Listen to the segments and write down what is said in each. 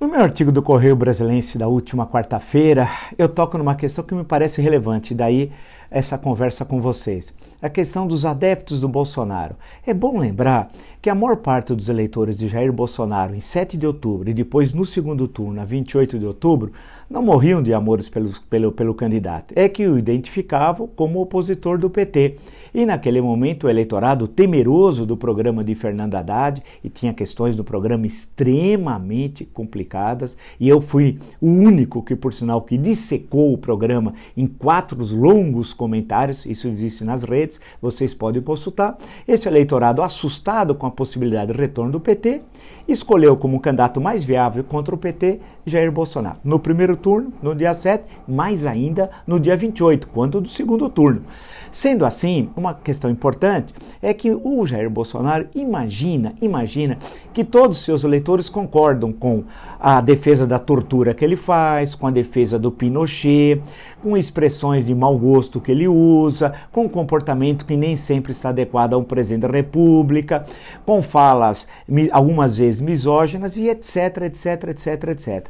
No meu artigo do Correio Brasilense da última quarta-feira, eu toco numa questão que me parece relevante, daí essa conversa com vocês. A questão dos adeptos do Bolsonaro. É bom lembrar que a maior parte dos eleitores de Jair Bolsonaro, em 7 de outubro e depois no segundo turno, a 28 de outubro, não morriam de amores pelo, pelo, pelo candidato. É que o identificavam como opositor do PT. E naquele momento, o eleitorado temeroso do programa de Fernando Haddad, e tinha questões do programa extremamente complicadas, e eu fui o único que, por sinal, que dissecou o programa em quatro longos comentários, isso existe nas redes, vocês podem consultar. Esse eleitorado, assustado com a possibilidade de retorno do PT, escolheu como candidato mais viável contra o PT Jair Bolsonaro. No primeiro turno, no dia 7, mais ainda no dia 28, quando do segundo turno. Sendo assim, uma questão importante é que o Jair Bolsonaro imagina, imagina que todos os seus eleitores concordam com a defesa da tortura que ele faz, com a defesa do Pinochet, com expressões de mau gosto que que ele usa, com um comportamento que nem sempre está adequado a um presidente da República, com falas algumas vezes misóginas e etc, etc, etc, etc.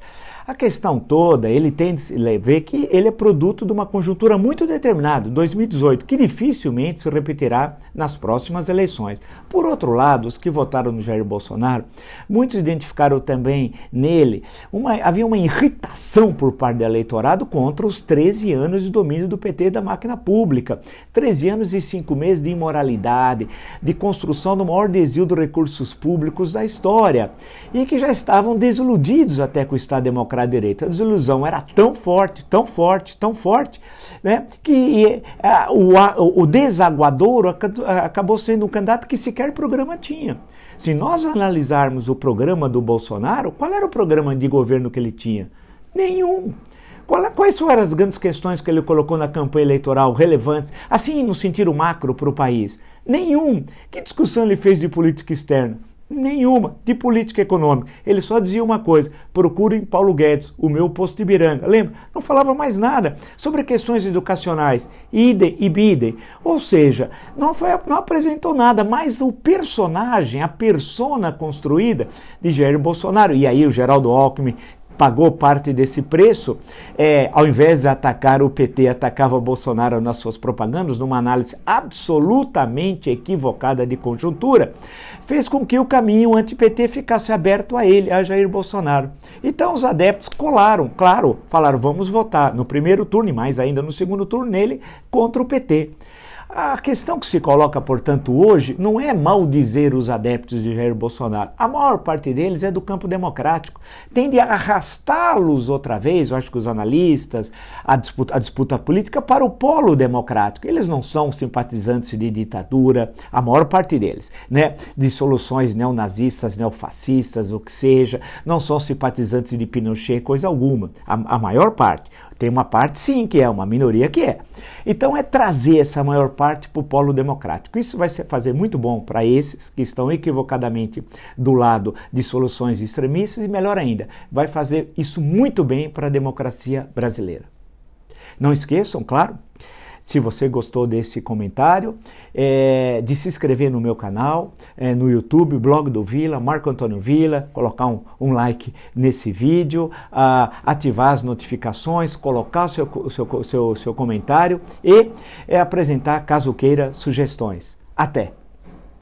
A questão toda, ele tem de ver que ele é produto de uma conjuntura muito determinada, 2018, que dificilmente se repetirá nas próximas eleições. Por outro lado, os que votaram no Jair Bolsonaro, muitos identificaram também nele, uma, havia uma irritação por parte do eleitorado contra os 13 anos de domínio do PT da máquina pública. 13 anos e 5 meses de imoralidade, de construção do maior desvio do recursos públicos da história, e que já estavam desiludidos até com o Estado Democrático para a direita. A desilusão era tão forte, tão forte, tão forte, né, que é, a, o, o desaguadouro acabou sendo um candidato que sequer programa tinha. Se nós analisarmos o programa do Bolsonaro, qual era o programa de governo que ele tinha? Nenhum. Quais foram as grandes questões que ele colocou na campanha eleitoral relevantes, assim no sentido macro para o país? Nenhum. Que discussão ele fez de política externa? Nenhuma de política econômica. Ele só dizia uma coisa: procurem Paulo Guedes, o meu posto de Ibiranga. Lembra? Não falava mais nada sobre questões educacionais, idem e bidem. Ou seja, não, foi, não apresentou nada, mas o personagem, a persona construída de Jair Bolsonaro, e aí o Geraldo Alckmin pagou parte desse preço, é, ao invés de atacar o PT, atacava Bolsonaro nas suas propagandas, numa análise absolutamente equivocada de conjuntura, fez com que o caminho anti-PT ficasse aberto a ele, a Jair Bolsonaro. Então os adeptos colaram, claro, falaram: vamos votar no primeiro turno e mais ainda no segundo turno nele contra o PT. A questão que se coloca, portanto, hoje não é maldizer os adeptos de Jair Bolsonaro. A maior parte deles é do campo democrático. Tende a arrastá-los outra vez, eu acho que os analistas, a disputa, a disputa política, para o polo democrático. Eles não são simpatizantes de ditadura, a maior parte deles, né? De soluções neonazistas, neofascistas, o que seja. Não são simpatizantes de Pinochet, coisa alguma. a, a maior parte. Tem uma parte, sim, que é, uma minoria que é. Então, é trazer essa maior parte para o polo democrático. Isso vai fazer muito bom para esses que estão equivocadamente do lado de soluções extremistas e, melhor ainda, vai fazer isso muito bem para a democracia brasileira. Não esqueçam, claro, se você gostou desse comentário, é, de se inscrever no meu canal, é, no YouTube, blog do Vila, Marco Antônio Vila, colocar um, um like nesse vídeo, a, ativar as notificações, colocar o seu, seu, seu, seu comentário e é, apresentar, caso queira, sugestões. Até!